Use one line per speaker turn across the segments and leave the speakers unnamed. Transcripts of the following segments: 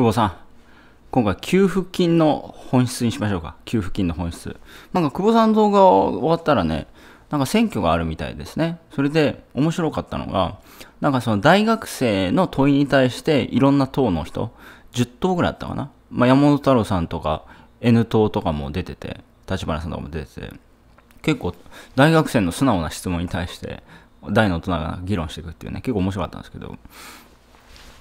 久保さん、今回給付金の本質にしましょうか。給付金の本質。なんか久保さんの動画終わったらね、なんか選挙があるみたいですね。それで面白かったのが、なんかその大学生の問いに対していろんな党の人、10党ぐらいあったかな。まあ、山本太郎さんとか N 党とかも出てて、立花さんとかも出てて、結構大学生の素直な質問に対して大の大人が議論していくっていうね、結構面白かったんですけど、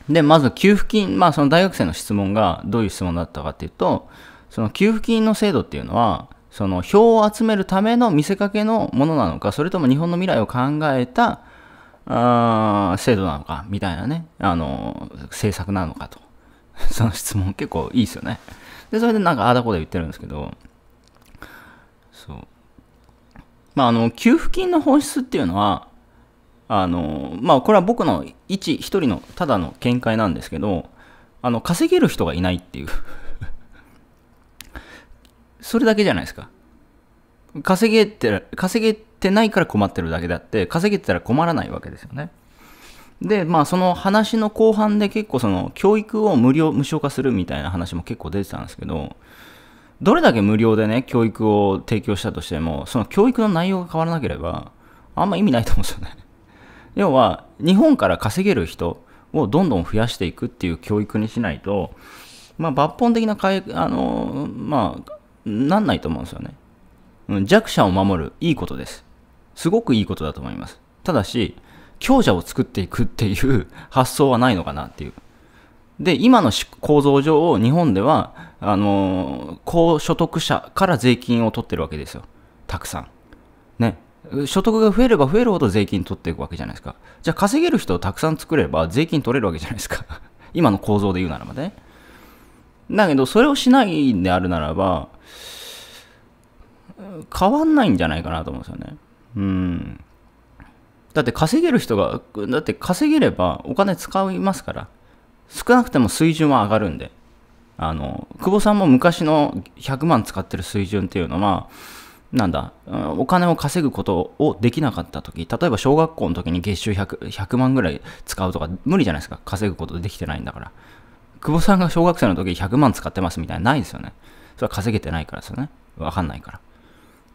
で、まず給付金、まあその大学生の質問がどういう質問だったかっていうと、その給付金の制度っていうのは、その票を集めるための見せかけのものなのか、それとも日本の未来を考えたあ制度なのか、みたいなね、あの、政策なのかと。その質問結構いいですよね。で、それでなんかああだこだ言ってるんですけど、そう。まあ、あの、給付金の本質っていうのは、あの、まあ、これは僕の一、一人のただの見解なんですけど、あの、稼げる人がいないっていう それだけじゃないですか。稼げて、稼げてないから困ってるだけであって、稼げてたら困らないわけですよね。で、まあ、その話の後半で結構その、教育を無料、無償化するみたいな話も結構出てたんですけど、どれだけ無料でね、教育を提供したとしても、その教育の内容が変わらなければ、あんま意味ないと思うんですよね。要は日本から稼げる人をどんどん増やしていくっていう教育にしないと、まあ、抜本的な改あのまあなんないと思うんですよね、弱者を守るいいことですすごくいいことだと思いますただし強者を作っていくっていう 発想はないのかなっていうで今の構造上日本ではあの高所得者から税金を取ってるわけですよたくさんね所得が増えれば増えるほど税金取っていくわけじゃないですか。じゃあ稼げる人をたくさん作れば税金取れるわけじゃないですか。今の構造で言うならばね。だけど、それをしないんであるならば、変わんないんじゃないかなと思うんですよね。うん。だって稼げる人が、だって稼げればお金使いますから、少なくても水準は上がるんで。あの、久保さんも昔の100万使ってる水準っていうのは、なんだ、お金を稼ぐことをできなかった時、例えば小学校の時に月収 100, 100万ぐらい使うとか無理じゃないですか。稼ぐことできてないんだから。久保さんが小学生の時100万使ってますみたいなないですよね。それは稼げてないからですよね。わかんないから。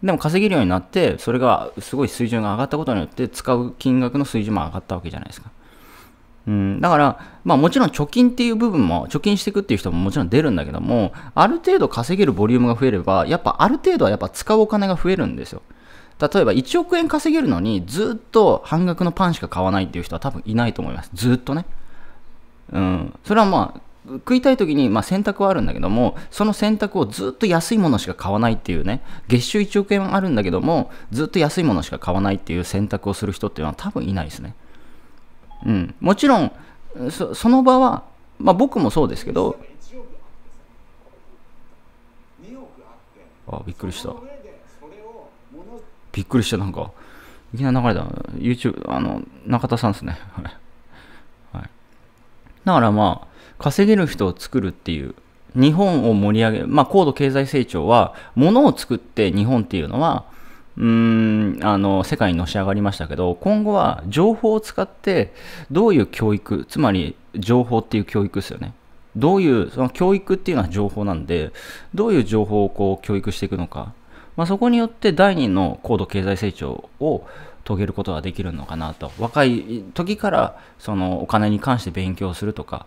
でも稼げるようになって、それがすごい水準が上がったことによって、使う金額の水準も上がったわけじゃないですか。うん、だから、まあもちろん貯金っていう部分も、貯金していくっていう人ももちろん出るんだけども、ある程度稼げるボリュームが増えれば、やっぱある程度はやっぱ使うお金が増えるんですよ。例えば1億円稼げるのにずっと半額のパンしか買わないっていう人は多分いないと思います。ずっとね。うん。それはまあ、食いたい時にまあ選択はあるんだけども、その選択をずっと安いものしか買わないっていうね、月収1億円あるんだけども、ずっと安いものしか買わないっていう選択をする人っていうのは多分いないですね。うん、もちろんその場は、まあ、僕もそうですけどあびっくりしたびっくりしたなんかいきなり流れた YouTube あの中田さんですねはい、だからまあ稼げる人を作るっていう日本を盛り上げる、まあ、高度経済成長は、ものを作って日本っていうのは、うんあの世界にのし上がりましたけど今後は情報を使ってどういう教育つまり情報っていう教育ですよねどういうその教育っていうのは情報なんでどういう情報をこう教育していくのか、まあ、そこによって第2の高度経済成長を遂げることができるのかなと若い時からそのお金に関して勉強するとか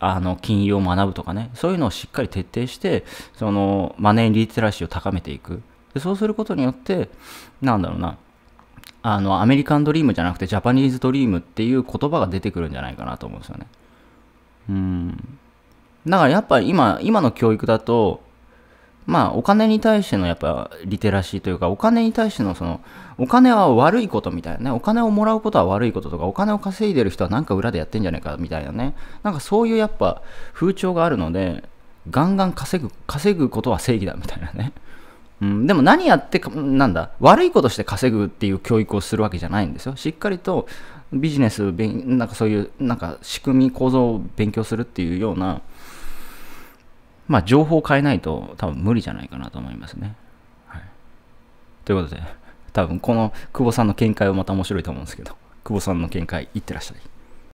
あの金融を学ぶとかねそういうのをしっかり徹底してそのマネーリテラシーを高めていくでそうすることによってなんだろうなあのアメリカンドリームじゃなくてジャパニーズドリームっていう言葉が出てくるんじゃないかなと思うんですよねうんだからやっぱ今今の教育だとまあお金に対してのやっぱリテラシーというかお金に対してのそのお金は悪いことみたいなねお金をもらうことは悪いこととかお金を稼いでる人はなんか裏でやってんじゃないかみたいなねなんかそういうやっぱ風潮があるのでガンガン稼ぐ稼ぐことは正義だみたいなねうん、でも何やってか、なんだ、悪いことして稼ぐっていう教育をするわけじゃないんですよ。しっかりとビジネス、なんかそういう、なんか仕組み、構造を勉強するっていうような、まあ情報を変えないと多分無理じゃないかなと思いますね。はい、ということで、多分この久保さんの見解をまた面白いと思うんですけど、久保さんの見解、いってらっしゃい。